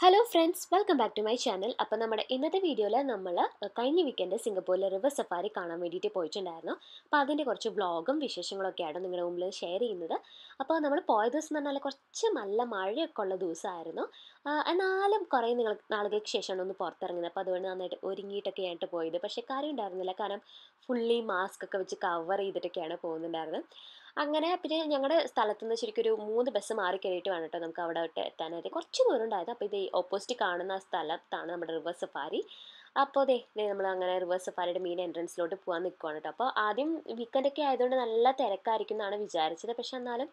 hello friends welcome back to my channel അപ്പോൾ നമ്മുടെ ഇന്നത്തെ വീഡിയോയിൽ നമ്മൾ കഴിഞ്ഞ വീക്കെൻഡ് സിംഗപ്പൂരിലെ റിവർ സഫാരി കാണാൻ വേണ്ടിയിട്ട് പോയിട്ടുണ്ടായിരുന്നു അപ്പോൾ അതിൻ്റെ കുറച്ച് വ്ളോഗും വിശേഷങ്ങളൊക്കെയാണ് നിങ്ങളുടെ മുമ്പിൽ ഷെയർ ചെയ്യുന്നത് അപ്പോൾ നമ്മൾ പോയ ദിവസം എന്ന് പറഞ്ഞാൽ കുറച്ച് നല്ല മഴയൊക്കെ ഉള്ള ദിവസമായിരുന്നു എന്നാലും കുറേ നിങ്ങൾ നാളുകൾക്ക് ശേഷമാണ് ഒന്ന് പുറത്തിറങ്ങുന്നത് അപ്പോൾ അതുകൊണ്ട് നന്നായിട്ട് ഒരുങ്ങിയിട്ടൊക്കെ ആയിട്ട് പോയത് പക്ഷേ കാര്യം ഉണ്ടായിരുന്നില്ല കാരണം ഫുള്ളി മാസ്ക് ഒക്കെ വെച്ച് കവർ ചെയ്തിട്ടൊക്കെയാണ് പോകുന്നുണ്ടായിരുന്നത് അങ്ങനെ പിന്നെ ഞങ്ങളുടെ സ്ഥലത്ത് നിന്ന് ശരിക്കും ഒരു മൂന്ന് ബസ് മാറി കയറിയിട്ട് വേണം നമുക്ക് അവിടെ എത്താനായിട്ട് കുറച്ച് ഉണ്ടായത് അപ്പോൾ ഇത് ഓപ്പോസിറ്റ് കാണുന്ന സ്ഥലത്താണ് നമ്മുടെ റിവേഴ്സ് സഫാരി അപ്പോൾ ദേ നമ്മൾ അങ്ങനെ റിവേഴ്സ് സഫാരിയുടെ മെയിൻ എൻട്രൻസിലോട്ട് പോകാൻ നിൽക്കുവാണ് കേട്ടോ അപ്പോൾ ആദ്യം വീക്കെൻഡൊക്കെ ആയതുകൊണ്ട് നല്ല തിരക്കായിരിക്കും എന്നാണ് വിചാരിച്ചത് പക്ഷെ എന്നാലും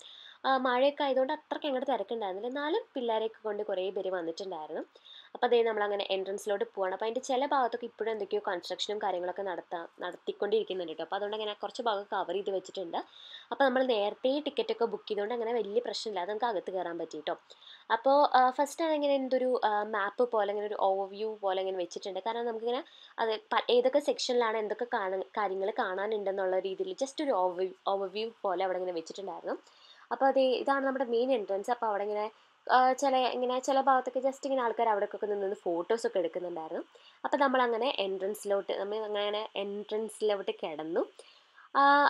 മഴയൊക്കെ ആയതുകൊണ്ട് അത്രയ്ക്ക് അങ്ങോട്ട് തിരക്കുണ്ടായിരുന്നില്ല എന്നാലും പിള്ളേരെയൊക്കെ കൊണ്ട് കുറേ പേര് വന്നിട്ടുണ്ടായിരുന്നു അപ്പോൾ അതേ അങ്ങനെ എൻട്രൻസിലോട്ട് പോവുകയാണ് അപ്പോൾ അതിൻ്റെ ചില ഭാഗത്തൊക്കെ ഇപ്പോഴും എന്തൊക്കെയോ കൺസ്ട്രക്ഷനും കാര്യങ്ങളൊക്കെ നടത്താം നടത്തിക്കൊണ്ടിരിക്കുന്നുണ്ട് കേട്ടോ അപ്പോൾ അതുകൊണ്ട് അങ്ങനെ കുറച്ച് ഭാഗം കവർ ചെയ്ത് വെച്ചിട്ടുണ്ട് അപ്പോൾ നമ്മൾ നേരത്തെ ടിക്കറ്റൊക്കെ ബുക്ക് ചെയ്തുകൊണ്ട് അങ്ങനെ വലിയ അത് നമുക്ക് അകത്ത് കയറാൻ പറ്റി കേട്ടോ അപ്പോൾ ഫസ്റ്റ് അതിങ്ങനെ എന്തൊരു മാപ്പ് പോലെ ഇങ്ങനെ ഒരു ഓവർവ്യൂ പോലെ ഇങ്ങനെ വെച്ചിട്ടുണ്ട് കാരണം നമുക്കിങ്ങനെ അത് ഏതൊക്കെ സെക്ഷനിലാണ് എന്തൊക്കെ കാണാൻ കാര്യങ്ങൾ കാണാനുണ്ടെന്നുള്ള രീതിയിൽ ജസ്റ്റ് ഒരു ഓവർവ്യൂ പോലെ അവിടെ ഇങ്ങനെ വെച്ചിട്ടുണ്ടായിരുന്നു അപ്പോൾ അത് ഇതാണ് നമ്മുടെ മെയിൻ എൻട്രൻസ് അപ്പോൾ അവിടെ ഇങ്ങനെ ചില ഇങ്ങനെ ചില ഭാഗത്തൊക്കെ ജസ്റ്റ് ഇങ്ങനെ ആൾക്കാർ അവിടേക്കൊക്കെ നിന്ന് ഫോട്ടോസൊക്കെ എടുക്കുന്നുണ്ടായിരുന്നു അപ്പോൾ നമ്മളങ്ങനെ എൻട്രൻസിലോട്ട് നമ്മൾ അങ്ങനെ എൻട്രൻസിലോട്ട് കിടന്നു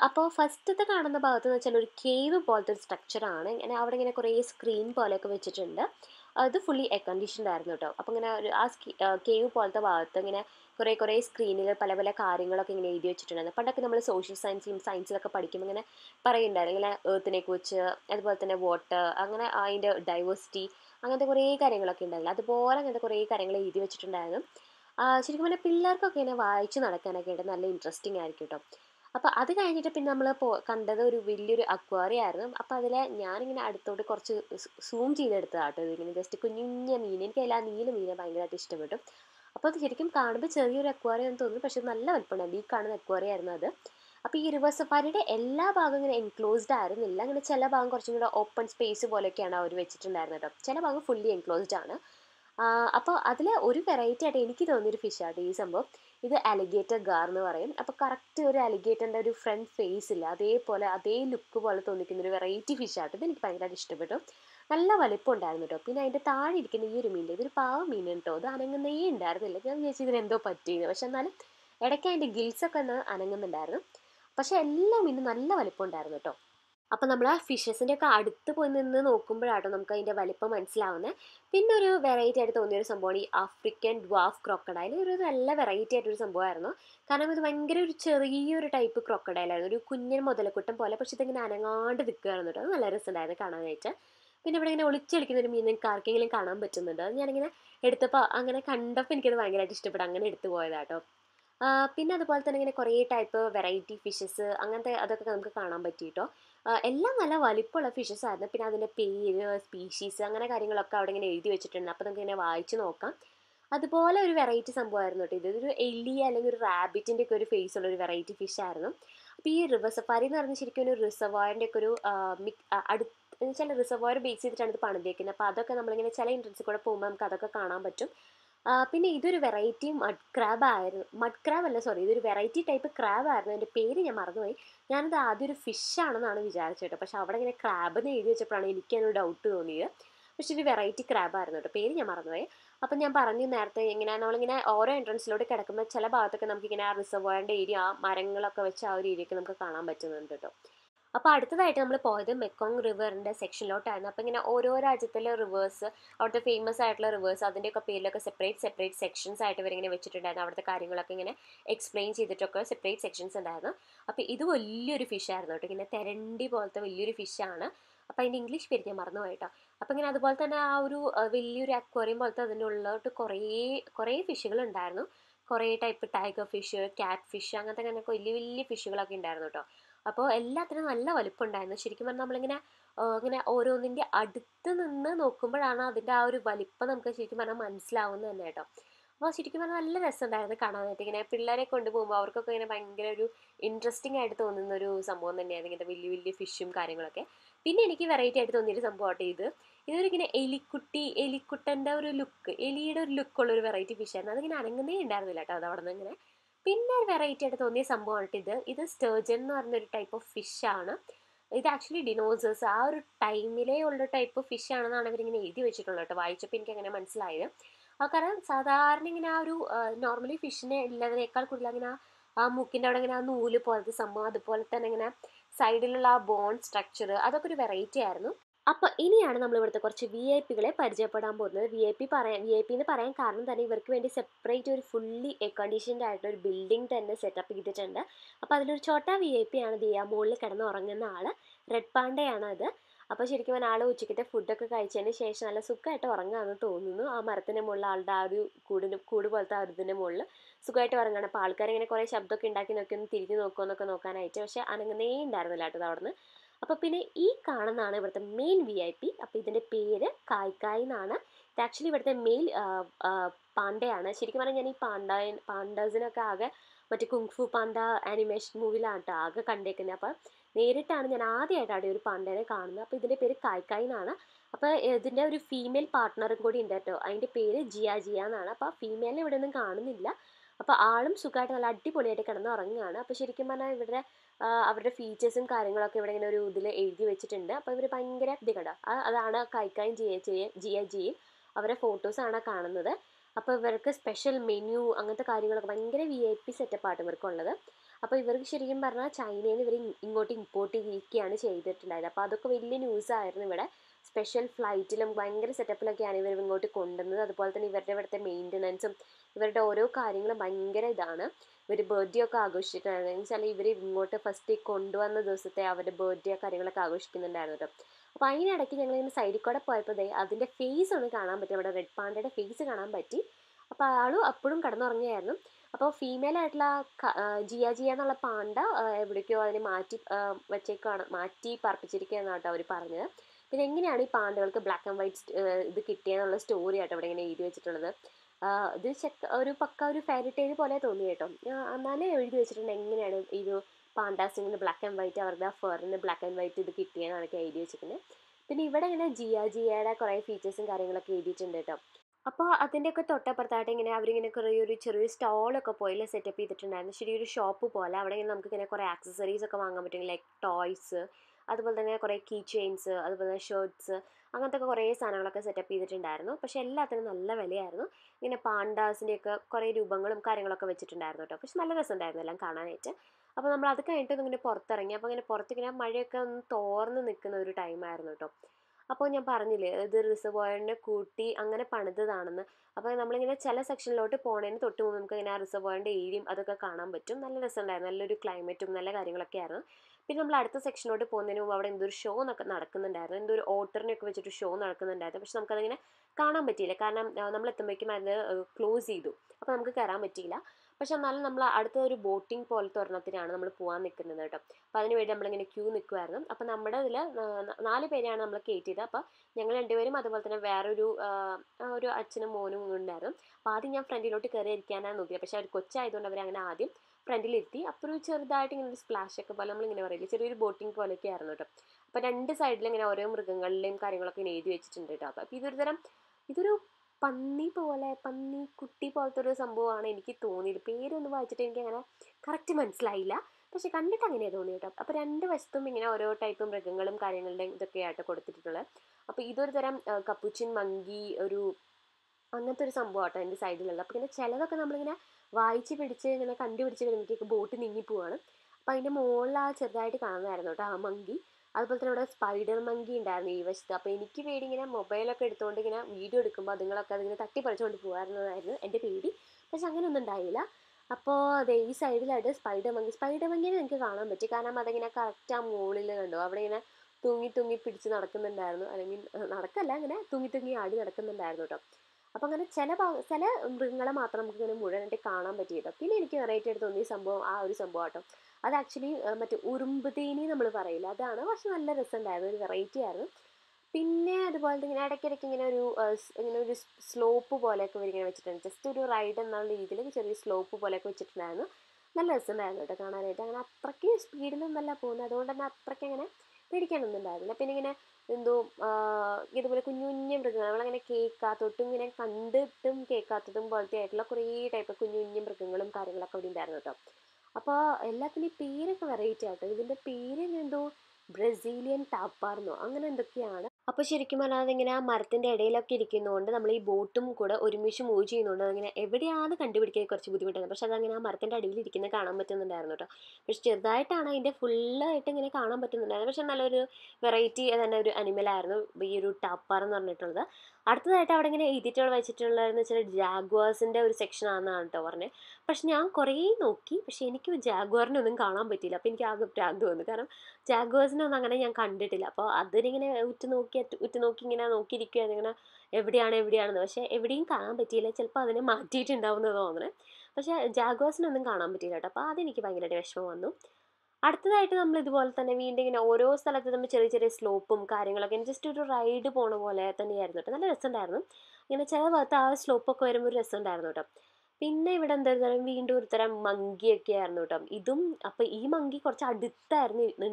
അപ്പോൾ ഫസ്റ്റത്തെ കാണുന്ന ഭാഗത്ത് എന്ന് വെച്ചാൽ ഒരു കേവ് പോലത്തെ ഒരു സ്ട്രക്ചറാണ് ഇങ്ങനെ അവിടെ ഇങ്ങനെ കുറേ സ്ക്രീൻ പോലെയൊക്കെ വെച്ചിട്ടുണ്ട് അത് ഫുള്ളി എയർ കണ്ടീഷൻഡ് ആയിരുന്നു കേട്ടോ അപ്പോൾ ഇങ്ങനെ ഒരു ആ കേവ് പോലത്തെ ഭാഗത്ത് ഇങ്ങനെ കുറേ കുറേ സ്ക്രീനിൽ പല പല കാര്യങ്ങളൊക്കെ ഇങ്ങനെ എഴുതി വെച്ചിട്ടുണ്ടായിരുന്നു പണ്ടൊക്കെ നമ്മൾ സോഷ്യൽ സയൻസിലും സയൻസിലൊക്കെ പഠിക്കുമ്പോൾ ഇങ്ങനെ പറയുന്നുണ്ടായിരുന്നു ഇങ്ങനെ എർത്തിനെ കുറിച്ച് അതുപോലെ തന്നെ വാട്ടർ അങ്ങനെ അതിൻ്റെ ഡൈവേഴ്സിറ്റി അങ്ങനത്തെ കുറേ കാര്യങ്ങളൊക്കെ ഉണ്ടായിരുന്നു അതുപോലെ അങ്ങനത്തെ കുറേ കാര്യങ്ങൾ എഴുതി വെച്ചിട്ടുണ്ടായിരുന്നു ശരിക്കും പറഞ്ഞാൽ പിള്ളേർക്കൊക്കെ ഇങ്ങനെ വായിച്ച് നടക്കാനൊക്കെ ആയിട്ട് നല്ല ഇൻട്രസ്റ്റിംഗ് ആയിരിക്കും കേട്ടോ അപ്പോൾ അത് കഴിഞ്ഞിട്ട് പിന്നെ നമ്മൾ പോ കണ്ടത് ഒരു വലിയൊരു അക്വാറിയം ആയിരുന്നു അപ്പോൾ അതിലെ ഞാനിങ്ങനെ അടുത്തോട്ട് കുറച്ച് സൂം ചെയ്തെടുത്തതാട്ടോ ഇതിങ്ങനെ ജസ്റ്റ് കുഞ്ഞു മീൻ എനിക്ക് അതിൽ ആ നീല മീനെ ഭയങ്കരമായിട്ട് ഇഷ്ടപ്പെട്ടു അപ്പോൾ അത് ശരിക്കും കാണുമ്പോൾ ചെറിയൊരു അക്വാറിയം എന്ന് തോന്നുന്നു പക്ഷെ നല്ല വലിപ്പമുണ്ട് ഈ കാണുന്ന അക്വാറിയം ആയിരുന്നു അത് അപ്പോൾ ഈ റിവർ സഫാരിയുടെ എല്ലാ ഭാഗവും ഇങ്ങനെ എൻക്ലോസ്ഡ് ആയിരുന്നില്ല അങ്ങനെ ചില ഭാഗം കുറച്ചും കൂടെ ഓപ്പൺ സ്പേസ് പോലെയൊക്കെയാണ് അവർ വെച്ചിട്ടുണ്ടായിരുന്നത് കേട്ടോ ചില ഭാഗം ഫുള്ളി എൻക്ലോസ്ഡ് ആണ് അപ്പോൾ അതിൽ ഒരു വെറൈറ്റി ആയിട്ട് എനിക്ക് തോന്നിയൊരു ഫിഷാണ് ഈ സംഭവം ഇത് അലിഗേറ്റർ ഗാർ എന്ന് പറയും അപ്പോൾ കറക്റ്റ് ഒരു അലിഗേറ്ററിൻ്റെ ഒരു ഫ്രണ്ട് ഫേസ് ഇല്ല അതേപോലെ അതേ ലുക്ക് പോലെ തോന്നിക്കുന്ന ഒരു വെറൈറ്റി ഫിഷായിട്ട് ഇത് എനിക്ക് ഭയങ്കരമായിട്ട് ഇഷ്ടപ്പെട്ടു നല്ല വലിപ്പം ഉണ്ടായിരുന്നു കേട്ടോ പിന്നെ അതിൻ്റെ താഴെ ഇരിക്കുന്ന ഈ ഒരു മീൻ ഇതൊരു പാവ മീനാണ് കേട്ടോ അത് അനങ്ങുന്നേ ഉണ്ടായിരുന്നില്ല ഞാൻ വിചാരിച്ചു ഇതിന് എന്തോ പറ്റിയെന്ന് പക്ഷെ എന്നാലും ഇടയ്ക്ക് അതിൻ്റെ ഗിൽസൊക്കെ ഒന്ന് അനങ്ങുന്നുണ്ടായിരുന്നു പക്ഷേ എല്ലാ മീനും നല്ല വലിപ്പം ഉണ്ടായിരുന്നു കേട്ടോ അപ്പോൾ നമ്മൾ ആ ഫിഷസിൻ്റെ ഒക്കെ അടുത്ത് പോയി നിന്ന് നോക്കുമ്പോഴാട്ടോ നമുക്ക് അതിൻ്റെ വലിപ്പം മനസ്സിലാവുന്നത് പിന്നെ ഒരു വെറൈറ്റി ആയിട്ട് തോന്നിയൊരു സംഭവമാണ് ഈ ആഫ്രിക്കൻ ഡ്വാഫ് ക്രോക്കഡൈൽ ഒരു നല്ല വെറൈറ്റി ആയിട്ടൊരു സംഭവമായിരുന്നു കാരണം ഇത് ഭയങ്കര ഒരു ചെറിയൊരു ടൈപ്പ് ക്രോക്കഡൈലായിരുന്നു ഒരു കുഞ്ഞൻ മുതലക്കുട്ടം പോലെ പക്ഷേ ഇതിങ്ങനെ അനങ്ങാണ്ട് നിൽക്കുകയായിരുന്നു കേട്ടോ നല്ല രസമുണ്ടായിരുന്നു കാണാനായിട്ട് പിന്നെ ഇവിടെ ഇങ്ങനെ ഒളിച്ചളിക്കുന്ന ഒരു മീൻ നിങ്ങൾക്ക് ആർക്കെങ്കിലും കാണാൻ പറ്റുന്നുണ്ട് അത് ഞാനിങ്ങനെ എടുത്തപ്പോൾ അങ്ങനെ കണ്ടപ്പോൾ എനിക്കത് ഭയങ്കരമായിട്ട് ഇഷ്ടപ്പെട്ടു അങ്ങനെ എടുത്തു പോയതാട്ടോ പിന്നെ അതുപോലെ തന്നെ ഇങ്ങനെ കുറേ ടൈപ്പ് വെറൈറ്റി ഫിഷസ് അങ്ങനത്തെ അതൊക്കെ നമുക്ക് കാണാൻ പറ്റിയിട്ടോ എല്ലാം നല്ല വലിപ്പമുള്ള ഫിഷസ് ആയിരുന്നു പിന്നെ അതിൻ്റെ പേര് സ്പീഷീസ് അങ്ങനെ കാര്യങ്ങളൊക്കെ അവിടെ ഇങ്ങനെ എഴുതി വെച്ചിട്ടുണ്ട് അപ്പോൾ നമുക്ക് ഇങ്ങനെ വായിച്ച് നോക്കാം അതുപോലെ ഒരു വെറൈറ്റി സംഭവമായിരുന്നു കേട്ടോ ഇതൊരു എലി അല്ലെങ്കിൽ ഒരു റാബിറ്റിൻ്റെ ഒക്കെ ഒരു ഫേസ് ഉള്ള ഒരു വെറൈറ്റി ഫിഷ് ആയിരുന്നു അപ്പോൾ ഈ റിവർ സഫാരി എന്ന് പറഞ്ഞാൽ ശരിക്കും ഒരു റിസർവോയറിൻ്റെ ഒക്കെ ഒരു അടുത്ത് വെച്ചാൽ റിസർവോയർ ബേസ് ചെയ്തിട്ടാണ് ഇത് പണിതേക്കുന്നത് അപ്പോൾ അതൊക്കെ നമ്മളിങ്ങനെ ചില എൻട്രൻസിൽ കൂടെ പോകുമ്പോൾ നമുക്ക് അതൊക്കെ കാണാൻ പറ്റും പിന്നെ ഇതൊരു വെറൈറ്റി മഡ് ക്രാബ് ആയിരുന്നു മഡ് ക്രാബ് അല്ല സോറി ഇതൊരു വെറൈറ്റി ടൈപ്പ് ക്രാബ് ആയിരുന്നു എൻ്റെ പേര് ഞാൻ മറന്നുപോയി ഞാനത് ആദ്യം ഒരു ഫിഷ് ആണെന്നാണ് വിചാരിച്ചത് കേട്ടോ പക്ഷെ അവിടെ ഇങ്ങനെ ക്രാബ് എന്ന് എഴുതി വെച്ചപ്പോഴാണ് എനിക്കൊരു ഡൗട്ട് തോന്നിയത് പക്ഷെ ഒരു വെറൈറ്റി ക്രാബ് ആയിരുന്നു കേട്ടോ പേര് ഞാൻ മറന്നുപോയി അപ്പം ഞാൻ പറഞ്ഞു നേരത്തെ ഇങ്ങനെ നമ്മളിങ്ങനെ ഓരോ എൻട്രൻസിലൂടെ കിടക്കുമ്പോൾ ചില ഭാഗത്തൊക്കെ നമുക്കിങ്ങനെ ആ റിസർവ് ഏരിയ ആ മരങ്ങളൊക്കെ വെച്ച് ആ ഒരു ഏരിയയൊക്കെ നമുക്ക് കാണാൻ പറ്റുന്നുണ്ട് കേട്ടോ അപ്പോൾ അടുത്തതായിട്ട് നമ്മൾ പോയത് മെക്കോങ് റിവറിൻ്റെ സെക്ഷനിലോട്ടായിരുന്നു അപ്പോൾ ഇങ്ങനെ ഓരോ രാജ്യത്തിലെ റിവേഴ്സ് അവിടുത്തെ ഫേമസ് ആയിട്ടുള്ള റിവേഴ്സ് അതിൻ്റെയൊക്കെ പേരിലൊക്കെ സെപ്പറേറ്റ് സെപ്പറേറ്റ് സെക്ഷൻസ് ആയിട്ട് ഇവരിങ്ങനെ വെച്ചിട്ടുണ്ടായിരുന്നു അവിടുത്തെ കാര്യങ്ങളൊക്കെ ഇങ്ങനെ എക്സ്പ്ലെയിൻ ചെയ്തിട്ടൊക്കെ സെപ്പറേറ്റ് സെക്ഷൻസ് ഉണ്ടായിരുന്നു അപ്പോൾ ഇത് വലിയൊരു ഫിഷായിരുന്നു കേട്ടോ ഇങ്ങനെ തെരണ്ടി പോലത്തെ വലിയൊരു ഫിഷാണ് അപ്പോൾ അതിൻ്റെ ഇംഗ്ലീഷ് പേര് ഞാൻ മറന്നു പോയിട്ടോ അപ്പോൾ ഇങ്ങനെ അതുപോലെ തന്നെ ആ ഒരു വലിയൊരു അക്വേറിയം പോലത്തെ അതിൻ്റെ ഉള്ളിലോട്ട് കുറേ കുറേ ഫിഷുകൾ ഉണ്ടായിരുന്നു കുറേ type tiger fish cat fish അങ്ങനത്തെ അങ്ങനെ വലിയ വലിയ ഫിഷുകളൊക്കെ ഉണ്ടായിരുന്നു കേട്ടോ അപ്പോൾ എല്ലാത്തിനും നല്ല വലിപ്പം ഉണ്ടായിരുന്നു ശരിക്കും പറഞ്ഞാൽ നമ്മളിങ്ങനെ ഇങ്ങനെ ഓരോന്നിൻ്റെ അടുത്ത് നിന്ന് നോക്കുമ്പോഴാണ് അതിൻ്റെ ആ ഒരു വലിപ്പം നമുക്ക് ശരിക്കും പറഞ്ഞാൽ മനസ്സിലാവുന്നത് തന്നെ കേട്ടോ അപ്പോൾ ശരിക്കും പറഞ്ഞാൽ നല്ല രസമുണ്ടായിരുന്നു കാണാനായിട്ട് ഇങ്ങനെ പിള്ളേരെ കൊണ്ടുപോകുമ്പോൾ അവർക്കൊക്കെ ഇങ്ങനെ ഭയങ്കര ഒരു ഇൻട്രസ്റ്റിംഗ് ആയിട്ട് തോന്നുന്ന ഒരു സംഭവം തന്നെയായിരുന്നു ഇങ്ങനത്തെ വലിയ വലിയ ഫിഷും കാര്യങ്ങളൊക്കെ പിന്നെ എനിക്ക് വെറൈറ്റി ആയിട്ട് തോന്നിയൊരു ആട്ടെ ഇത് ഇതൊരു ഇങ്ങനെ എലിക്കുട്ടി എലിക്കുട്ടൻ്റെ ഒരു ലുക്ക് എലിയുടെ ഒരു ലുക്കുള്ള ഒരു വെറൈറ്റി ഫിഷായിരുന്നു അതിങ്ങനെ അനങ്ങുന്നേ ഉണ്ടായിരുന്നില്ല കേട്ടോ അത് അവിടെ നിന്ന് ഇങ്ങനെ പിന്നെ ഒരു വെറൈറ്റി ആയിട്ട് തോന്നിയ സംഭവമായിട്ട് ഇത് ഇത് സ്റ്റേർജൻ എന്ന് പറഞ്ഞൊരു ടൈപ്പ് ഓഫ് ഫിഷാണ് ഇത് ആക്ച്വലി ഡിനോസേഴ്സ് ആ ഒരു ടൈമിലേ ഉള്ള ടൈപ്പ് ഫിഷ് ആണെന്നാണ് അവരിങ്ങനെ എഴുതി വെച്ചിട്ടുള്ളത് കേട്ടോ വായിച്ചപ്പോൾ എനിക്ക് അങ്ങനെ മനസ്സിലായത് കാരണം സാധാരണ ഇങ്ങനെ ആ ഒരു നോർമലി ഫിഷിനെ ഉള്ളതിനേക്കാൾ കൂടുതൽ അങ്ങനെ ആ മൂക്കിൻ്റെ അവിടെ ഇങ്ങനെ ആ നൂല് പോലത്തെ സംഭവം അതുപോലെ തന്നെ ഇങ്ങനെ സൈഡിലുള്ള ആ ബോൺ സ്ട്രക്ചർ അതൊക്കെ ഒരു വെറൈറ്റി ആയിരുന്നു അപ്പോൾ ഇനിയാണ് നമ്മൾ ഇവിടുത്തെ കുറച്ച് വി ഐ പികളെ പരിചയപ്പെടാൻ പോകുന്നത് വി ഐ പി പറയാൻ വി ഐ പി എന്ന് പറയാൻ കാരണം തന്നെ ഇവർക്ക് വേണ്ടി സെപ്പറേറ്റ് ഒരു ഫുള്ളി എയർകണ്ടീഷൻഡ് ആയിട്ടുള്ള ഒരു ബിൽഡിംഗ് തന്നെ സെറ്റപ്പ് ചെയ്തിട്ടുണ്ട് അപ്പോൾ അതിലൊരു ചോട്ടാ വി ഐ പി ആണ് ദിയ മുകളിൽ കിടന്ന് ഉറങ്ങുന്ന ആൾ റെഡ് പാണ്ടയാണ് അത് അപ്പോൾ ശരിക്കും പറഞ്ഞാൽ ആൾ ഉച്ചയ്ക്കത്തെ ഫുഡൊക്കെ കഴിച്ചതിന് ശേഷം നല്ല സുഖമായിട്ട് ഉറങ്ങാമെന്ന് തോന്നുന്നു ആ മരത്തിൻ്റെ മുകളിൽ ആളുടെ ആ ഒരു കൂടിന് കൂട് പോലത്തെ ആ ഒരു ഇതിൻ്റെ മുകളിൽ സുഖമായിട്ട് ഉറങ്ങണം അപ്പോൾ ആൾക്കാർ ഇങ്ങനെ കുറേ ശബ്ദമൊക്കെ ഉണ്ടാക്കി നോക്കി ഒന്ന് തിരിഞ്ഞ് നോക്കുമെന്നൊക്കെ നോക്കാനായിട്ട് പക്ഷേ അനങ്ങുന്നേ ഉണ്ടായിരുന്നില്ല കേട്ടോ അവിടെ നിന്ന് അപ്പോൾ പിന്നെ ഈ കാണുന്നതാണ് ഇവിടുത്തെ മെയിൻ വി ഐ പി അപ്പോൾ ഇതിൻ്റെ പേര് കായ്ക്കായ് എന്നാണ് ഇത് ആക്ച്വലി ഇവിടുത്തെ മെയിൽ പാണ്ഡയാണ് ശരിക്കും പറഞ്ഞാൽ ഞാൻ ഈ പാണ്ഡ പാണ്ഡേഴ്സിനൊക്കെ ആകെ മറ്റേ കുങ്ഫു പാണ്ട ആനിമേഷൻ മൂവിയിലാണ് കേട്ടോ ആകെ കണ്ടേക്കുന്നത് അപ്പോൾ നേരിട്ടാണ് ഞാൻ ആദ്യമായിട്ടാണ് ഒരു പാണ്ഡേനെ കാണുന്നത് അപ്പോൾ ഇതിൻ്റെ പേര് കായ്ക്കായ് എന്നാണ് അപ്പോൾ ഇതിൻ്റെ ഒരു ഫീമെയിൽ പാർട്ട്ണറും കൂടി ഉണ്ട് കേട്ടോ അതിൻ്റെ പേര് ജിയ ജിയ എന്നാണ് അപ്പോൾ ഫീമെയിലിനെ ഇവിടെ ഒന്നും കാണുന്നില്ല അപ്പോൾ ആളും സുഖമായിട്ട് നല്ല അടിപൊളിയായിട്ട് കിടന്ന് ഉറങ്ങുകയാണ് അപ്പോൾ ശരിക്കും പറഞ്ഞാൽ ഇവിടെ അവരുടെ ഫീച്ചേഴ്സും കാര്യങ്ങളൊക്കെ ഇവിടെ ഇങ്ങനെ ഒരു ഇതിൽ എഴുതി വെച്ചിട്ടുണ്ട് അപ്പോൾ ഇവർ ഭയങ്കര ഇത് കണ്ടോ അതാണ് കൈക്കായും ജിയ ജിയ ജിയ ജിയും അവരുടെ ഫോട്ടോസാണ് കാണുന്നത് അപ്പോൾ ഇവർക്ക് സ്പെഷ്യൽ മെനു അങ്ങനത്തെ കാര്യങ്ങളൊക്കെ ഭയങ്കര വി ഐ പി സെറ്റപ്പാണ് ഇവർക്കുള്ളത് അപ്പോൾ ഇവർക്ക് ശരിക്കും പറഞ്ഞാൽ ചൈനയിൽ ഇവർ ഇങ്ങോട്ട് ഇമ്പോർട്ട് ചെയ്യിക്കുകയാണ് ചെയ്തിട്ടുണ്ടായത് അപ്പോൾ അതൊക്കെ വലിയ ന്യൂസ് ആയിരുന്നു ഇവിടെ സ്പെഷ്യൽ ഫ്ലൈറ്റിലും ഭയങ്കര സെറ്റപ്പിലൊക്കെയാണ് ഇവർ ഇങ്ങോട്ട് കൊണ്ടുവന്നത് അതുപോലെ തന്നെ ഇവരുടെ ഇവിടുത്തെ മെയിൻ്റനൻസും ഇവരുടെ ഓരോ കാര്യങ്ങളും ഭയങ്കര ഇതാണ് ഇവർ ബർത്ത്ഡേ ഒക്കെ ആഘോഷിച്ചിട്ടുണ്ടായിരുന്നു എന്ന് വെച്ചാൽ ഇവർ ഇങ്ങോട്ട് ഫസ്റ്റ് കൊണ്ടുവന്ന ദിവസത്തെ അവരുടെ ബർത്ത്ഡേ കാര്യങ്ങളൊക്കെ ആഘോഷിക്കുന്നുണ്ടായിരുന്നു അപ്പോൾ അതിനിടയ്ക്ക് ഞങ്ങൾ ഇങ്ങനെ സൈഡിൽ കൂടെ പോയപ്പോഴേ അതിൻ്റെ ഫേസ് ഒന്ന് കാണാൻ പറ്റും അവിടെ റെഡ് പാണ്ടയുടെ ഫേസ് കാണാൻ പറ്റി അപ്പോൾ ആളും അപ്പോഴും കടന്നുറങ്ങിയായിരുന്നു അപ്പോൾ ഫീമെയിൽ ആയിട്ടുള്ള ജിയ ജിയ എന്നുള്ള പാണ്ട എവിടേക്കോ അതിനെ മാറ്റി വെച്ചേക്കാണ് മാറ്റി പറപ്പിച്ചിരിക്കുക എന്നാണ് കേട്ടോ അവർ പറഞ്ഞത് പിന്നെ എങ്ങനെയാണ് ഈ പാണ്ടകൾക്ക് ബ്ലാക്ക് ആൻഡ് വൈറ്റ് ഇത് കിട്ടിയെന്നുള്ള സ്റ്റോറി ആയിട്ട് അവിടെ ഇങ്ങനെ എഴുതി വെച്ചിട്ടുള്ളത് ഇത് ചെക്ക ഒരു പക്ക ഒരു ഫെയറി ടെയിൽ പോലെ തോന്നി കേട്ടോ എന്നാലേ എഴുതി വെച്ചിട്ടുണ്ട് എങ്ങനെയാണ് ഇത് പാണ്ടാസിങ്ങിന് ബ്ലാക്ക് ആൻഡ് വൈറ്റ് അവരുടെ ഫോറിന് ബ്ലാക്ക് ആൻഡ് വൈറ്റ് ഇത് കിട്ടിയെന്നാണ് ഒക്കെ എഴുതി വെച്ചിരിക്കുന്നത് പിന്നെ ഇവിടെ ഇങ്ങനെ ജിയാ ജിയയുടെ കുറേ ഫീച്ചേഴ്സും കാര്യങ്ങളൊക്കെ എഴുതിയിട്ടുണ്ട് കേട്ടോ അപ്പോൾ അതിൻ്റെയൊക്കെ തൊട്ടപ്പുറത്തായിട്ട് ഇങ്ങനെ അവരിങ്ങനെ കുറേ ഒരു ചെറിയൊരു സ്റ്റോളൊക്കെ പോയി സെറ്റപ്പ് ചെയ്തിട്ടുണ്ടായിരുന്നു ശരി ഒരു ഷോപ്പ് പോലെ അവിടെ ഇങ്ങനെ നമുക്ക് ഇങ്ങനെ കുറേ ആക്സസറീസ് ഒക്കെ വാങ്ങാൻ പറ്റും ലൈക്ക് ടോയ്സ് അതുപോലെ തന്നെ കുറേ കീ ചെയിൻസ് അതുപോലെ തന്നെ ഷർട്ട്സ് അങ്ങനത്തെ ഒക്കെ കുറേ സാധനങ്ങളൊക്കെ സെറ്റപ്പ് ചെയ്തിട്ടുണ്ടായിരുന്നു പക്ഷെ എല്ലാത്തിനും നല്ല വിലയായിരുന്നു ഇങ്ങനെ പാണ്ടാസിൻ്റെയൊക്കെ കുറേ രൂപങ്ങളും കാര്യങ്ങളൊക്കെ വെച്ചിട്ടുണ്ടായിരുന്നു കേട്ടോ പക്ഷെ നല്ല രസമുണ്ടായിരുന്നു എല്ലാം കാണാനായിട്ട് അപ്പോൾ നമ്മൾ അത് കഴിഞ്ഞിട്ട് ഇങ്ങനെ പുറത്തിറങ്ങി അപ്പോൾ ഇങ്ങനെ പുറത്തിങ്ങനെ മഴയൊക്കെ ഒന്ന് തോർന്ന് നിൽക്കുന്ന ഒരു ടൈമായിരുന്നു കേട്ടോ അപ്പോൾ ഞാൻ പറഞ്ഞില്ലേ ഇത് റിസർവോയറിനെ കൂട്ടി അങ്ങനെ പണിതതാണെന്ന് അപ്പോൾ നമ്മളിങ്ങനെ ചില സെക്ഷനിലോട്ട് പോകണേന് തൊട്ട് മുമ്പ് നമുക്ക് ഇങ്ങനെ ആ റിസർവോയറിൻ്റെ ഏരിയയും അതൊക്കെ കാണാൻ പറ്റും നല്ല രസമുണ്ടായിരുന്നു നല്ലൊരു ക്ലൈമറ്റും നല്ല കാര്യങ്ങളൊക്കെ ആയിരുന്നു പിന്നെ നമ്മൾ അടുത്ത സെക്ഷനോട്ട് പോകുന്നതിന് മുമ്പ് അവിടെ എന്തൊരു ഷോ നടക്കുന്നുണ്ടായിരുന്നു എന്തൊരു ഓട്ടറിനെയൊക്കെ വെച്ചിട്ട് ഷോ നടക്കുന്നുണ്ടായിരുന്നു പക്ഷെ നമുക്കതിങ്ങനെ കാണാൻ പറ്റിയില്ല കാരണം നമ്മൾ എത്തുമ്പോഴേക്കും അത് ക്ലോസ് ചെയ്തു അപ്പോൾ നമുക്ക് കയറാൻ പറ്റിയില്ല പക്ഷെ എന്നാലും നമ്മൾ അടുത്ത ഒരു ബോട്ടിംഗ് പോലത്തെ ഒരെണ്ണത്തിനാണ് നമ്മൾ പോകാൻ നിൽക്കുന്നത് കേട്ടോ അപ്പോൾ അതിന് വേണ്ടി നമ്മളിങ്ങനെ ക്യൂ നിൽക്കുമായിരുന്നു അപ്പോൾ നമ്മുടെ ഇതിൽ നാല് പേരെയാണ് നമ്മൾ കയറ്റിയത് അപ്പോൾ ഞങ്ങൾ രണ്ടുപേരും അതുപോലെ തന്നെ വേറൊരു ഒരു അച്ഛനും മോനും ഉണ്ടായിരുന്നു അപ്പോൾ ആദ്യം ഞാൻ ഫ്രണ്ടിലോട്ട് കയറി ഇരിക്കാനാണ് നോക്കിയത് പക്ഷേ അവർ കൊച്ചായതുകൊണ്ട് അവർ അങ്ങനെ ആദ്യം ഫ്രണ്ടിലെത്തി അപ്പോൾ ഒരു ചെറുതായിട്ട് ഇങ്ങനെ ഒരു സ്പ്ലാഷ് ഒക്കെ പോലെ നമ്മളിങ്ങനെ പറയില്ല ചെറിയൊരു ബോട്ടിംഗ് പോലെയൊക്കെ ആയിരുന്നു കേട്ടോ അപ്പോൾ രണ്ട് സൈഡിൽ ഇങ്ങനെ ഓരോ മൃഗങ്ങളുടെയും കാര്യങ്ങളൊക്കെ ഇങ്ങനെ എഴുതി വെച്ചിട്ടുണ്ട് കേട്ടോ അപ്പോൾ ഇതൊരു തരം ഇതൊരു പന്നി പോലെ പന്നി കുട്ടി പോലത്തെ ഒരു സംഭവമാണ് എനിക്ക് തോന്നിയത് പേരൊന്നും വായിച്ചിട്ട് എനിക്ക് അങ്ങനെ കറക്റ്റ് മനസ്സിലായില്ല പക്ഷെ കണ്ടിട്ട് അങ്ങനെ തോന്നി കേട്ടോ അപ്പോൾ രണ്ട് വശത്തും ഇങ്ങനെ ഓരോ ടൈപ്പ് മൃഗങ്ങളും കാര്യങ്ങളുടെയും ഇതൊക്കെയായിട്ട് കൊടുത്തിട്ടുള്ളത് അപ്പോൾ ഇതൊരു തരം കപ്പുച്ചിൻ മങ്കി ഒരു അങ്ങനത്തെ ഒരു സംഭവം ആട്ടോ എൻ്റെ സൈഡിലുള്ളത് അപ്പോൾ ഇങ്ങനെ ചിലതൊക്കെ നമ്മളിങ്ങനെ വായിച്ച് പിടിച്ച് ഇങ്ങനെ കണ്ടുപിടിച്ച് കഴിഞ്ഞിട്ട് ബോട്ട് നീങ്ങിപ്പോവാണ് അപ്പോൾ അതിൻ്റെ മുകളിൽ ആ ചെറുതായിട്ട് കാണുന്നതായിരുന്നു കേട്ടോ ആ മങ്കി അതുപോലെ തന്നെ അവിടെ സ്പൈഡർ മങ്കി ഉണ്ടായിരുന്നു ഈ വശത്ത് അപ്പോൾ എനിക്ക് പേടി ഇങ്ങനെ മൊബൈലൊക്കെ എടുത്തുകൊണ്ട് ഇങ്ങനെ വീഡിയോ എടുക്കുമ്പോൾ അതുങ്ങളൊക്കെ അതിങ്ങനെ തട്ടിപ്പറിച്ചുകൊണ്ട് പോകാറുള്ളതായിരുന്നു എൻ്റെ പേടി പക്ഷെ അങ്ങനെയൊന്നും ഉണ്ടായില്ല അപ്പോൾ അതെ ഈ സൈഡിലായിട്ട് സ്പൈഡർ മങ്കി സ്പൈഡർ മങ്കിനെ എനിക്ക് കാണാൻ പറ്റും കാരണം അതിങ്ങനെ കറക്റ്റ് ആ മുകളിൽ കണ്ടോ അവിടെ ഇങ്ങനെ തൂങ്ങി തൂങ്ങി പിടിച്ച് നടക്കുന്നുണ്ടായിരുന്നു അല്ലെങ്കിൽ നടക്കല്ല ഇങ്ങനെ തൂങ്ങി തൂങ്ങി ആടി നടക്കുന്നുണ്ടായിരുന്നു കേട്ടോ അപ്പോൾ അങ്ങനെ ചില ചില മൃഗങ്ങളെ മാത്രം നമുക്ക് ഇങ്ങനെ മുഴുവനായിട്ട് കാണാൻ പറ്റിയത് പിന്നെ എനിക്ക് വെറൈറ്റി ആയിട്ട് തോന്നിയ സംഭവം ആ ഒരു സംഭവം ആട്ടോ അത് ആക്ച്വലി മറ്റേ ഉറുമ്പ് തേനി നമ്മൾ പറയില്ല അതാണ് പക്ഷെ നല്ല രസമുണ്ടായിരുന്നു ഒരു വെറൈറ്റി ആയിരുന്നു പിന്നെ അതുപോലെ തന്നെ ഇങ്ങനെ ഇടയ്ക്കിടയ്ക്ക് ഇങ്ങനെ ഒരു ഇങ്ങനെ ഒരു സ്ലോപ്പ് പോലെയൊക്കെ ഇങ്ങനെ വെച്ചിട്ടുണ്ട് ജസ്റ്റ് ഒരു റൈഡ് എന്നുള്ള രീതിയിൽ ചെറിയ സ്ലോപ്പ് പോലെയൊക്കെ വെച്ചിട്ടുണ്ടായിരുന്നു നല്ല രസമുണ്ടായിരുന്നു കേട്ടോ കാണാനായിട്ട് അങ്ങനെ അത്രയ്ക്ക് സ്പീഡിലൊന്നല്ല പോകുന്നത് അതുകൊണ്ട് തന്നെ അത്രയ്ക്ക് അങ്ങനെ പേടിക്കാനൊന്നും ഉണ്ടായിരുന്നില്ല പിന്നെ ഇങ്ങനെ എന്തോ ഇതുപോലെ കുഞ്ഞു കുഞ്ഞു മൃഗങ്ങൾ നമ്മളങ്ങനെ കേൾക്കാത്തോട്ടും ഇങ്ങനെ കണ്ടിട്ടും കേൾക്കാത്തതും പോലത്തെ ആയിട്ടുള്ള കുറേ ടൈപ്പ് കുഞ്ഞു കുഞ്ഞു മൃഗങ്ങളും കാര്യങ്ങളൊക്കെ അവിടെ ഉണ്ടായിരുന്നു കേട്ടോ അപ്പോൾ എല്ലാത്തിൻ്റെയും പേരൊക്കെ വെറൈറ്റി ആട്ടോ ഇതിൻ്റെ പേര് എന്തോ ബ്രസീലിയൻ ടാപ്പാർന്നോ അങ്ങനെ എന്തൊക്കെയാണ് അപ്പോൾ ശരിക്കും പറഞ്ഞാൽ അതിങ്ങനെ ആ മരത്തിൻ്റെ ഇടയിലൊക്കെ ഇരിക്കുന്നതുകൊണ്ട് നമ്മൾ ഈ ബോട്ടും കൂടെ ഒരുമിച്ച് മൂവ് ചെയ്യുന്നതുകൊണ്ട് അതിങ്ങനെ എവിടെയാണ് കണ്ടുപിടിക്കാൻ കുറച്ച് ബുദ്ധിമുട്ടാണ് പക്ഷെ അതങ്ങനെ ആ മരത്തിൻ്റെ അടിയിൽ ഇരിക്കുന്നത് കാണാൻ പറ്റുന്നുണ്ടായിരുന്നു കേട്ടോ പക്ഷെ ചെറുതായിട്ടാണ് അതിൻ്റെ ഫുള്ളായിട്ട് ഇങ്ങനെ കാണാൻ പറ്റുന്നുണ്ടായിരുന്നു പക്ഷെ നല്ലൊരു വെറൈറ്റി തന്നെ ഒരു അനിമലായിരുന്നു ഈ ഒരു ടാപ്പാർ എന്ന് പറഞ്ഞിട്ടുള്ളത് അടുത്തതായിട്ട് അവിടെ ഇങ്ങനെ എഴുതിയിട്ടുള്ള വെച്ചിട്ടുള്ളതെന്ന് വെച്ചാൽ ജാഗ്വാസിൻ്റെ ഒരു സെക്ഷൻ ആണെന്നാണ് കേട്ടോ പറഞ്ഞത് പക്ഷെ ഞാൻ കുറേ നോക്കി പക്ഷെ എനിക്ക് ജാഗ്വാറിനെ ഒന്നും കാണാൻ പറ്റിയില്ല അപ്പോൾ എനിക്ക് ആകെ ഭ്രാന്ത് വന്നു കാരണം ജാഗ്വാസിനെ ഒന്നും അങ്ങനെ ഞാൻ കണ്ടിട്ടില്ല അപ്പോൾ അതിനിങ്ങനെ ഉറ്റു നോക്കി ഉറ്റു നോക്കി ഇങ്ങനെ നോക്കിയിരിക്കുകയാണ് ഇങ്ങനെ എവിടെയാണ് എവിടെയാണെന്ന് പക്ഷേ എവിടെയും കാണാൻ പറ്റിയില്ല ചിലപ്പോൾ അതിനെ മാറ്റിയിട്ടുണ്ടാവുന്നതോ അങ്ങനെ പക്ഷേ ജാഗ്വാസിനൊന്നും കാണാൻ പറ്റിയില്ല കേട്ടോ അപ്പോൾ അതെനിക്ക് ഭയങ്കരമായിട്ട് വിഷമം വന്നു അടുത്തതായിട്ട് നമ്മൾ ഇതുപോലെ തന്നെ വീണ്ടും ഇങ്ങനെ ഓരോ സ്ഥലത്ത് നമ്മൾ ചെറിയ ചെറിയ സ്ലോപ്പും കാര്യങ്ങളൊക്കെ ജസ്റ്റ് ഒരു റൈഡ് പോണ പോലെ തന്നെയായിരുന്നു കേട്ടോ നല്ല രസമുണ്ടായിരുന്നു ഇങ്ങനെ ചില ഭാഗത്ത് ആ സ്ലോപ്പൊക്കെ വരുമ്പോൾ ഒരു രസമുണ്ടായിരുന്നു കേട്ടോ പിന്നെ ഇവിടെ എന്തൊരു തരം വീണ്ടും ഒരു തരം മങ്കിയൊക്കെ ആയിരുന്നു കേട്ടോ ഇതും അപ്പം ഈ മങ്കി കുറച്ച് അടുത്തായിരുന്നു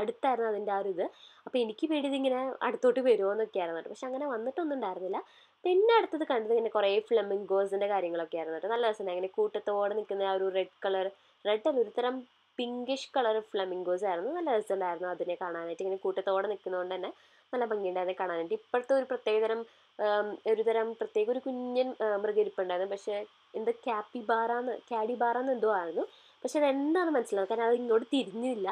അടുത്തായിരുന്നു അതിൻ്റെ ആ ഒരു ഇത് അപ്പം എനിക്ക് വേണ്ടി ഇങ്ങനെ അടുത്തോട്ട് വരുമോ എന്നൊക്കെ ആയിരുന്നു കേട്ടോ പക്ഷെ അങ്ങനെ വന്നിട്ടൊന്നും ഉണ്ടായിരുന്നില്ല പിന്നെ അടുത്തത് കണ്ടത് ഇങ്ങനെ കുറേ ഫ്ലമിംഗോസിൻ്റെ കാര്യങ്ങളൊക്കെ ആയിരുന്നു കേട്ടോ നല്ല രസമുണ്ട് അങ്ങനെ കൂട്ടത്തോടെ നിൽക്കുന്ന ആ ഒരു റെഡ് കളർ റെഡ് അല്ല ഒരു തരം പിങ്കിഷ് കളർ ഫ്ലമിംഗോസ് ആയിരുന്നു നല്ല രസമുണ്ടായിരുന്നു അതിനെ കാണാനായിട്ട് ഇങ്ങനെ കൂട്ടത്തോടെ നിൽക്കുന്നതുകൊണ്ട് തന്നെ നല്ല ഭംഗിയുണ്ടായിരുന്നു കാണാനായിട്ട് ഇപ്പോഴത്തെ ഒരു പ്രത്യേകതരം ഒരു തരം പ്രത്യേക ഒരു കുഞ്ഞൻ മൃഗരിപ്പുണ്ടായിരുന്നു പക്ഷേ എന്ത് ക്യാപ്പിബാറാന്ന് ക്യാഡിബാറാന്ന് എന്തോ ആയിരുന്നു പക്ഷെ അതെന്താണെന്ന് മനസ്സിലാവും കാരണം അത് ഇങ്ങോട്ട് തിരിഞ്ഞില്ല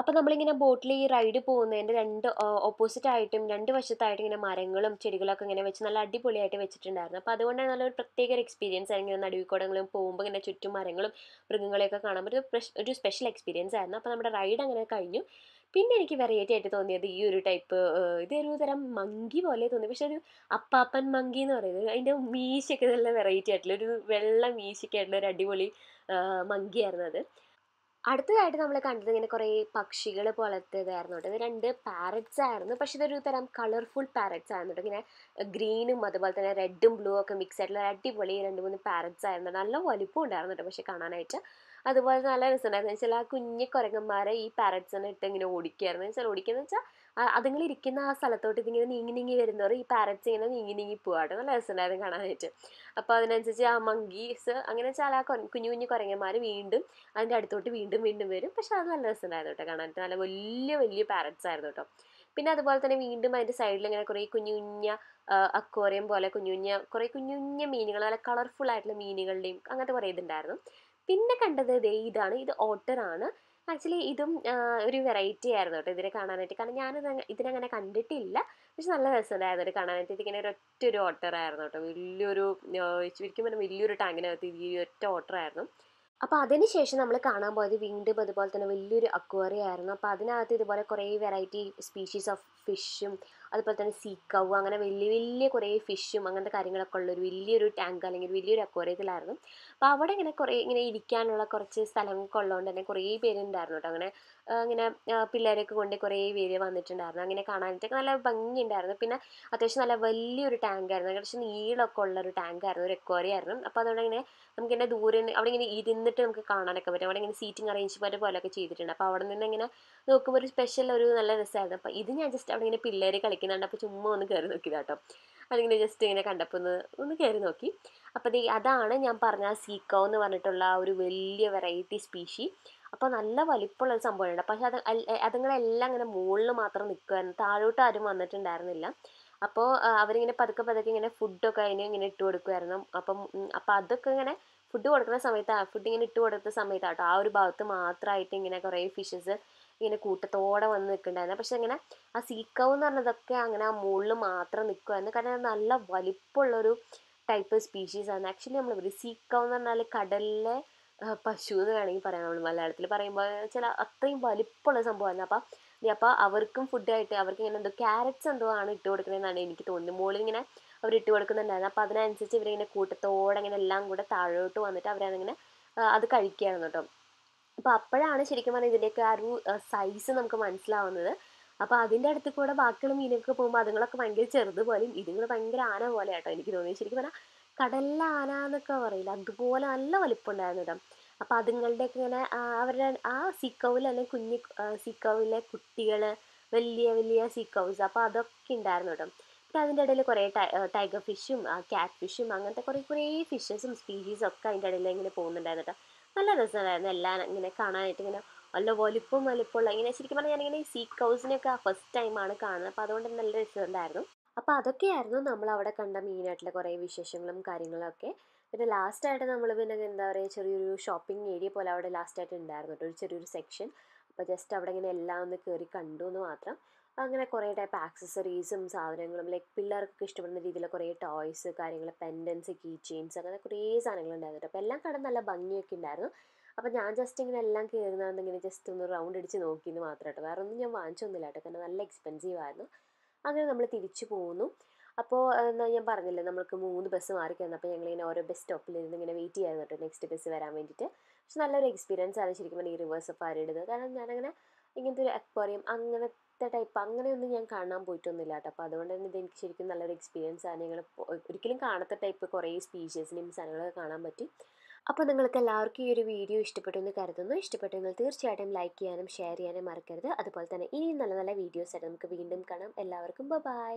അപ്പം നമ്മളിങ്ങനെ ബോട്ടിൽ ഈ റൈഡ് പോകുന്നതിൻ്റെ രണ്ട് ഓപ്പോസിറ്റ് ആയിട്ടും രണ്ട് വശത്തായിട്ടും ഇങ്ങനെ മരങ്ങളും ചെടികളൊക്കെ ഇങ്ങനെ വെച്ച് നല്ല അടിപൊളിയായിട്ട് വെച്ചിട്ടുണ്ടായിരുന്നു അപ്പോൾ അതുകൊണ്ടാണ് നല്ലൊരു പ്രത്യേക ഒരു എക്സ്പീരിയൻസ് ആയിരുന്നു ഇങ്ങനെ നടുവിക്കോടങ്ങളും പോകുമ്പോൾ ഇങ്ങനെ ചുറ്റും മരങ്ങളും മൃഗങ്ങളെയൊക്കെ കാണുമ്പോൾ ഒരു ഒരു സ്പെഷ്യൽ എക്സ്പീരിയൻസ് ആയിരുന്നു അപ്പോൾ നമ്മുടെ റൈഡ് അങ്ങനെ കഴിഞ്ഞു പിന്നെ എനിക്ക് വെറൈറ്റി ആയിട്ട് തോന്നിയത് ഈ ഒരു ടൈപ്പ് ഇതൊരു തരം മങ്കി പോലെ തോന്നി പക്ഷെ ഒരു അപ്പാപ്പൻ മങ്കി എന്ന് പറയുന്നത് അതിൻ്റെ മീശയൊക്കെ നല്ല വെറൈറ്റി ആയിട്ടുള്ള ഒരു വെള്ള മീശയൊക്കെ ആയിട്ടുള്ള ഒരു അടിപൊളി മങ്കിയായിരുന്നു അത് അടുത്തതായിട്ട് നമ്മൾ കണ്ടത് ഇങ്ങനെ കുറേ പക്ഷികൾ പോലത്തേതായിരുന്നു കേട്ടോ ഇത് രണ്ട് പാരറ്റ്സ് ആയിരുന്നു പക്ഷെ ഇതൊരു തരം കളർഫുൾ പാരറ്റ്സ് ആയിരുന്നു കേട്ടോ ഇങ്ങനെ ഗ്രീനും അതുപോലെ തന്നെ റെഡും ബ്ലൂ ഒക്കെ മിക്സ് ആയിട്ടുള്ള അടിപൊളി രണ്ട് മൂന്ന് പാരറ്റ്സ് ആയിരുന്നു നല്ല വലിപ്പം ഉണ്ടായിരുന്നു പക്ഷെ കാണാനായിട്ട് അതുപോലെ നല്ല രസമുണ്ടായിരുന്നു വെച്ചാൽ ആ കുഞ്ഞു കുരങ്ങന്മാരെ ഈ പാരറ്റ്സിനെ ഇട്ട് ഇങ്ങനെ ഓടിക്കുമായിരുന്നു വെച്ചാൽ ഓടിക്കുക എന്ന് വെച്ചാൽ അതുങ്ങൾ ഇരിക്കുന്ന ആ സ്ഥലത്തോട്ട് ഇതിങ്ങനെ നീങ്ങി നീങ്ങി വരുന്നവർ ഈ പാരറ്റ്സ് ഇങ്ങനെ നീങ്ങി നീങ്ങി പോവാട്ടോ നല്ല രസമുണ്ടായിരുന്നു കാണാനായിട്ട് അപ്പോൾ അതിനനുസരിച്ച് ആ മങ്കീസ് അങ്ങനെ ആ കുഞ്ഞു കുഞ്ഞു കുരങ്ങന്മാർ വീണ്ടും അതിൻ്റെ അടുത്തോട്ട് വീണ്ടും വീണ്ടും വരും പക്ഷെ അത് നല്ല രസമുണ്ടായിരുന്നു കേട്ടോ കാണാനായിട്ട് നല്ല വലിയ വലിയ പാരറ്റ്സ് ആയിരുന്നു കേട്ടോ പിന്നെ അതുപോലെ തന്നെ വീണ്ടും അതിൻ്റെ സൈഡിൽ ഇങ്ങനെ കുറേ കുഞ്ഞു കുഞ്ഞ അക്വോറിയം പോലെ കുഞ്ഞു കുഞ്ഞ കുറേ കുഞ്ഞു കുഞ്ഞ മീനുകൾ നല്ല കളർഫുൾ ആയിട്ടുള്ള മീനുകളുടെയും അങ്ങനത്തെ കുറേ ഇതുണ്ടായിരുന്നു പിന്നെ കണ്ടത് ദേ ഇതാണ് ഇത് ഓട്ടർ ആണ് ആക്ച്വലി ഇതും ഒരു വെറൈറ്റി ആയിരുന്നു കേട്ടോ ഇതിനെ കാണാനായിട്ട് കാരണം ഞാനിത് ഇതിനങ്ങനെ കണ്ടിട്ടില്ല പക്ഷെ നല്ല രസമുണ്ടായിരുന്നു കാണാനായിട്ട് ഇതിങ്ങനെ ഒരൊറ്റ ഒരു ഓട്ടർ ആയിരുന്നു കേട്ടോ വലിയൊരു ശരിക്കും പറഞ്ഞാൽ വലിയൊരു ടാങ്കിനകത്ത് ഈ ഒറ്റ ഓട്ടർ ആയിരുന്നു അപ്പോൾ അതിനുശേഷം നമ്മൾ കാണാൻ പോയത് വീണ്ടും അതുപോലെ തന്നെ വലിയൊരു അക്വേറിയം ആയിരുന്നു അപ്പോൾ അതിനകത്ത് ഇതുപോലെ കുറേ വെറൈറ്റി സ്പീഷീസ് ഓഫ് ഫിഷും അതുപോലെ തന്നെ സീക്കാവ് അങ്ങനെ വലിയ വലിയ കുറേ ഫിഷും അങ്ങനത്തെ കാര്യങ്ങളൊക്കെ ഉള്ളൊരു വലിയൊരു ടാങ്ക് അല്ലെങ്കിൽ വലിയൊരു അക്വോറിയത്തിലായിരുന്നു അപ്പോൾ അവിടെ ഇങ്ങനെ കുറേ ഇങ്ങനെ ഇരിക്കാനുള്ള കുറച്ച് സ്ഥലങ്ങളൊക്കെ ഉള്ളതുകൊണ്ട് തന്നെ കുറേ പേരുണ്ടായിരുന്നു കേട്ടോ അങ്ങനെ ഇങ്ങനെ പിള്ളേരൊക്കെ കൊണ്ട് കുറേ പേര് വന്നിട്ടുണ്ടായിരുന്നു അങ്ങനെ കാണാനായിട്ടൊക്കെ നല്ല ഭംഗിയുണ്ടായിരുന്നു പിന്നെ അത്യാവശ്യം നല്ല വലിയൊരു ടാങ്ക് ആയിരുന്നു അത്യാവശ്യം നീളമൊക്കെ ഉള്ള ഒരു ആയിരുന്നു ഒരു എക്വറി ആയിരുന്നു അപ്പോൾ അതുകൊണ്ട് ഇങ്ങനെ നമുക്ക് എൻ്റെ ദൂരെ അവിടെ ഇങ്ങനെ ഇരുന്നിട്ട് നമുക്ക് കാണാനൊക്കെ പറ്റും അവിടെ ഇങ്ങനെ സീറ്റിംഗ് അറേഞ്ച്മെൻറ്റ് പോലെയൊക്കെ ചെയ്തിട്ടുണ്ട് അപ്പോൾ അവിടെ നിന്ന് ഇങ്ങനെ നോക്കുമ്പോൾ ഒരു സ്പെഷ്യൽ ഒരു നല്ല രസമായിരുന്നു അപ്പോൾ ഇത് ഞാൻ ജസ്റ്റ് അവിടെ ഇങ്ങനെ പിള്ളേർ കളി കളിക്കുന്നുണ്ട് അപ്പോൾ ചുമ്മാ ഒന്ന് കയറി നോക്കി കേട്ടോ അതിങ്ങനെ ജസ്റ്റ് ഇങ്ങനെ കണ്ടപ്പോൾ ഒന്ന് ഒന്ന് കയറി നോക്കി അപ്പോൾ ദേ അതാണ് ഞാൻ പറഞ്ഞ സീക്കോ എന്ന് പറഞ്ഞിട്ടുള്ള ഒരു വലിയ വെറൈറ്റി സ്പീഷി അപ്പോൾ നല്ല വലിപ്പമുള്ള ഒരു സംഭവമുണ്ട് പക്ഷേ അത് അതുങ്ങളെല്ലാം ഇങ്ങനെ മുകളിൽ മാത്രം നിൽക്കുമായിരുന്നു താഴോട്ട് ആരും വന്നിട്ടുണ്ടായിരുന്നില്ല അപ്പോൾ അവരിങ്ങനെ പതുക്കെ പതുക്കെ ഇങ്ങനെ ഫുഡൊക്കെ അതിന് ഇങ്ങനെ ഇട്ട് കൊടുക്കുമായിരുന്നു അപ്പം അപ്പം അതൊക്കെ ഇങ്ങനെ ഫുഡ് കൊടുക്കുന്ന സമയത്ത് ഫുഡ് ഇങ്ങനെ ഇട്ട് കൊടുത്ത സമയത്താട്ടോ ആ ഒരു ഭാഗത്ത് മാത്രമായിട്ട് ഇങ്ങനെ കുറേ ഫിഷസ് ഇങ്ങനെ കൂട്ടത്തോടെ വന്ന് നിൽക്കണ്ടായിരുന്നു പക്ഷെ അങ്ങനെ ആ സീക്കവ് എന്ന് പറഞ്ഞതൊക്കെ അങ്ങനെ ആ മുകളിൽ മാത്രം നിൽക്കുമായിരുന്നു കാരണം നല്ല വലിപ്പമുള്ളൊരു ടൈപ്പ് സ്പീഷീസ് ആണ് ആക്ച്വലി നമ്മൾ ഒരു സീക്കവ് എന്ന് പറഞ്ഞാൽ കടലിലെ പശു എന്ന് വേണമെങ്കിൽ പറയാം നമ്മൾ മലയാളത്തിൽ പറയുമ്പോൾ ചില അത്രയും വലിപ്പമുള്ള സംഭവമായിരുന്നു അപ്പം അപ്പോൾ അവർക്കും ഫുഡായിട്ട് അവർക്ക് ഇങ്ങനെ എന്തോ ക്യാരറ്റ്സ് എന്തോ ആണ് ഇട്ട് കൊടുക്കുന്നതെന്നാണ് എനിക്ക് തോന്നുന്നത് മുകളിൽ ഇങ്ങനെ അവർ ഇട്ട് കൊടുക്കുന്നുണ്ടായിരുന്നു അപ്പോൾ അതിനനുസരിച്ച് ഇവരിങ്ങനെ കൂട്ടത്തോടെ ഇങ്ങനെ എല്ലാം കൂടെ താഴോട്ട് വന്നിട്ട് അവരതിങ്ങനെ അത് കഴിക്കുകയായിരുന്നു കേട്ടോ അപ്പോൾ അപ്പോഴാണ് ശരിക്കും പറഞ്ഞാൽ ഇതിൻ്റെയൊക്കെ ആ ഒരു സൈസ് നമുക്ക് മനസ്സിലാവുന്നത് അപ്പോൾ അതിൻ്റെ അടുത്ത് കൂടെ ബാക്കിയുള്ള മീനൊക്കെ പോകുമ്പോൾ അതുങ്ങളൊക്കെ ഭയങ്കര ചെറുത് പോലെയും ഇതുങ്ങൾ ഭയങ്കര ആന പോലെ കേട്ടോ എനിക്ക് തോന്നി ശരിക്കും പറഞ്ഞാൽ കടലിലെ ആന എന്നൊക്കെ പറയില്ല അതുപോലെ നല്ല വലിപ്പമുണ്ടായിരുന്നു കേട്ടോ അപ്പോൾ അതുങ്ങളുടെയൊക്കെ ഇങ്ങനെ അവരുടെ ആ സിക്കൗവിൽ അല്ലെങ്കിൽ കുഞ്ഞു സിക്കൗവിലെ കുട്ടികൾ വലിയ വലിയ സിക്കൗസ് അപ്പോൾ അതൊക്കെ ഉണ്ടായിരുന്നു കേട്ടോ പിന്നെ അതിൻ്റെ ഇടയിൽ കുറേ ടൈഗർ ഫിഷും ക്യാറ്റ് ഫിഷും അങ്ങനത്തെ കുറേ കുറേ ഫിഷസും സ്പീഷീസും ഒക്കെ അതിൻ്റെ ഇടയിൽ ഇങ്ങനെ പോകുന്നുണ്ടായിരുന്നു കേട്ടോ നല്ല രസമായിരുന്നു എല്ലാം ഇങ്ങനെ കാണാനായിട്ട് ഇങ്ങനെ നല്ല വലിപ്പം വലിപ്പമുള്ള ഇങ്ങനെ ശരിക്കും പറഞ്ഞാൽ ഞാനിങ്ങനെ ഈ സീ കൗസിനെയൊക്കെ ഫസ്റ്റ് ടൈമാണ് കാണുന്നത് അപ്പോൾ അതുകൊണ്ട് നല്ല രസമുണ്ടായിരുന്നു അപ്പോൾ അതൊക്കെയായിരുന്നു നമ്മൾ അവിടെ കണ്ട മെയിനായിട്ടുള്ള കുറേ വിശേഷങ്ങളും കാര്യങ്ങളൊക്കെ പിന്നെ ലാസ്റ്റായിട്ട് നമ്മൾ പിന്നെ എന്താ പറയുക ചെറിയൊരു ഷോപ്പിംഗ് ഏരിയ പോലെ അവിടെ ലാസ്റ്റായിട്ട് ഉണ്ടായിരുന്നു ഒരു ചെറിയൊരു സെക്ഷൻ അപ്പോൾ ജസ്റ്റ് അവിടെ ഇങ്ങനെ എല്ലാം ഒന്ന് കയറി കണ്ടു എന്ന് മാത്രം അങ്ങനെ കുറേ ടൈപ്പ് ആക്സസറീസും സാധനങ്ങളും ലൈക്ക് പിള്ളേർക്കൊക്കെ ഇഷ്ടപ്പെടുന്ന രീതിയിലുള്ള കുറേ ടോയ്സ് കാര്യങ്ങൾ പെൻഡൻസ് കീ ചെയിൻസ് അങ്ങനെ കുറേ സാധനങ്ങളുണ്ടായിരുന്നു അപ്പോൾ എല്ലാം കട നല്ല ഭംഗിയൊക്കെ ഉണ്ടായിരുന്നു അപ്പോൾ ഞാൻ ജസ്റ്റ് ഇങ്ങനെ എല്ലാം കയറുന്നതാണ് ഇങ്ങനെ ജസ്റ്റ് ഒന്ന് റൗണ്ട് അടിച്ച് നോക്കിയെന്ന് മാത്രം കേട്ടോ വേറെ ഒന്നും ഞാൻ വാങ്ങിച്ചൊന്നുമില്ല കേട്ടോ കാരണം നല്ല എക്സ്പെൻസീവ് ആയിരുന്നു അങ്ങനെ നമ്മൾ തിരിച്ചു പോകുന്നു അപ്പോൾ എന്നാൽ ഞാൻ പറഞ്ഞില്ലേ നമ്മൾക്ക് മൂന്ന് ബസ് മാറിക്കായിരുന്നു അപ്പോൾ ഞങ്ങളിങ്ങനെ ഓരോ ബസ് സ്റ്റോപ്പിൽ ഇരുന്ന് ഇങ്ങനെ വെയിറ്റ് ചെയ്യായിരുന്നു കേട്ടോ നെക്സ്റ്റ് ബസ് വരാൻ വേണ്ടിയിട്ട് പക്ഷെ നല്ലൊരു എക്സ്പീരിയൻസ് ആണ് ശരിക്കും പറഞ്ഞാൽ ഈ റിവേഴ്സ് സഫാരിയുടേത് കാരണം ഞാനങ്ങനെ ഇങ്ങനത്തെ ഒരു അക്വാറിയം അങ്ങനെ അങ്ങനത്തെ ടൈപ്പ് അങ്ങനെയൊന്നും ഞാൻ കാണാൻ പോയിട്ടൊന്നുമില്ല കേട്ടോ അപ്പോൾ അതുകൊണ്ട് തന്നെ ഇത് എനിക്ക് ശരിക്കും നല്ലൊരു എക്സ്പീരിയൻസ് ആണ് ഞങ്ങൾ ഒരിക്കലും കാണാത്ത ടൈപ്പ് കുറേ സ്പീഷീസിനെയും സാധനങ്ങളൊക്കെ കാണാൻ പറ്റി അപ്പോൾ നിങ്ങൾക്ക് എല്ലാവർക്കും ഈ ഒരു വീഡിയോ ഇഷ്ടപ്പെട്ടു എന്ന് കരുതുന്നു ഇഷ്ടപ്പെട്ടെങ്കിൽ തീർച്ചയായിട്ടും ലൈക്ക് ചെയ്യാനും ഷെയർ ചെയ്യാനും മറക്കരുത് അതുപോലെ തന്നെ ഇനിയും നല്ല നല്ല വീഡിയോസ് ആയിട്ട് നമുക്ക് വീണ്ടും കാണാം എല്ലാവർക്കും ബൈ